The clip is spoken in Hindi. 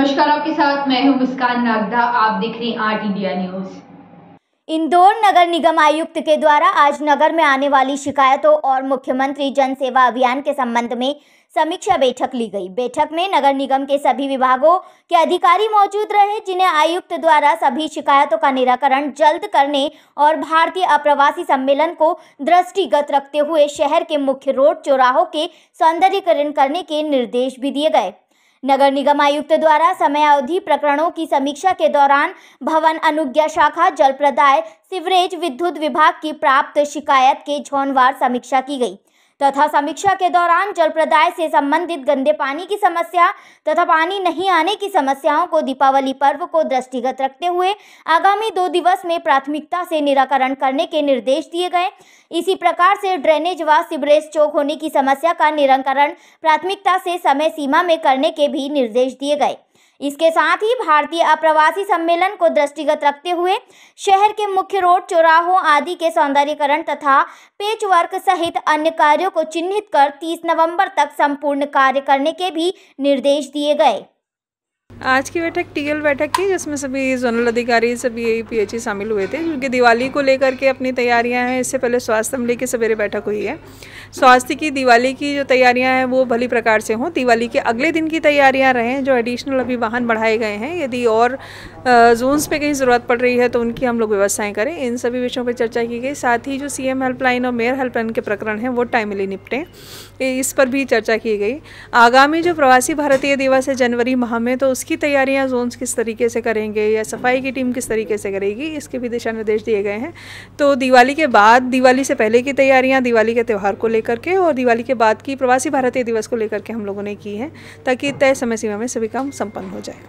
नमस्कार आपके साथ मैं हूं मुस्कान नागदा आप देख रहे हैं आठ इंडिया न्यूज़ इंदौर नगर निगम आयुक्त के द्वारा आज नगर में आने वाली शिकायतों और मुख्यमंत्री जन सेवा अभियान के संबंध में समीक्षा बैठक ली गई बैठक में नगर निगम के सभी विभागों के अधिकारी मौजूद रहे जिन्हें आयुक्त द्वारा सभी शिकायतों का निराकरण जल्द करने और भारतीय अप्रवासी सम्मेलन को दृष्टिगत रखते हुए शहर के मुख्य रोड चौराहों के सौंदर्यकरण करने के निर्देश भी दिए गए नगर निगम आयुक्त द्वारा समयावधि प्रकरणों की समीक्षा के दौरान भवन अनुज्ञा शाखा जल प्रदाय सिवरेज विद्युत विभाग की प्राप्त शिकायत के झोनवार समीक्षा की गई तथा समीक्षा के दौरान जल प्रदाय से संबंधित गंदे पानी की समस्या तथा पानी नहीं आने की समस्याओं को दीपावली पर्व को दृष्टिगत रखते हुए आगामी दो दिवस में प्राथमिकता से निराकरण करने के निर्देश दिए गए इसी प्रकार से ड्रेनेज व सिबरेज चौक होने की समस्या का निराकरण प्राथमिकता से समय सीमा में करने के भी निर्देश दिए गए इसके साथ ही भारतीय अप्रवासी सम्मेलन को दृष्टिगत रखते हुए शहर के मुख्य रोड चौराहों आदि के सौंदर्यकरण तथा पेच वर्क सहित अन्य कार्यों को चिन्हित कर 30 नवंबर तक संपूर्ण कार्य करने के भी निर्देश दिए गए आज की बैठक टीएल बैठक की जिसमें सभी जोनल अधिकारी सभी ए पी e e शामिल हुए थे क्योंकि दिवाली को लेकर के अपनी तैयारियां हैं इससे पहले स्वास्थ्य अमले की सवेरे बैठक हुई है स्वास्थ्य की दिवाली की जो तैयारियां हैं वो भली प्रकार से हों दिवाली के अगले दिन की तैयारियां रहें जो एडिशनल अभी वाहन बढ़ाए गए हैं यदि और जोन्स पर कहीं ज़रूरत पड़ रही है तो उनकी हम लोग व्यवस्थाएँ करें इन सभी विषयों पर चर्चा की गई साथ ही जो सी हेल्पलाइन और मेयर हेल्पलाइन के प्रकरण हैं वो टाइमली निपटें इस पर भी चर्चा की गई आगामी जो प्रवासी भारतीय दिवस है जनवरी माह में तो उसकी इसकी तैयारियाँ जोन्स किस तरीके से करेंगे या सफाई की टीम किस तरीके से करेगी इसके भी दिशा निर्देश दिए गए हैं तो दिवाली के बाद दिवाली से पहले की तैयारियाँ दिवाली के त्यौहार को लेकर के और दिवाली के बाद की प्रवासी भारतीय दिवस को लेकर के हम लोगों ने की है ताकि तय समय सीमा में सभी काम संपन्न हो जाए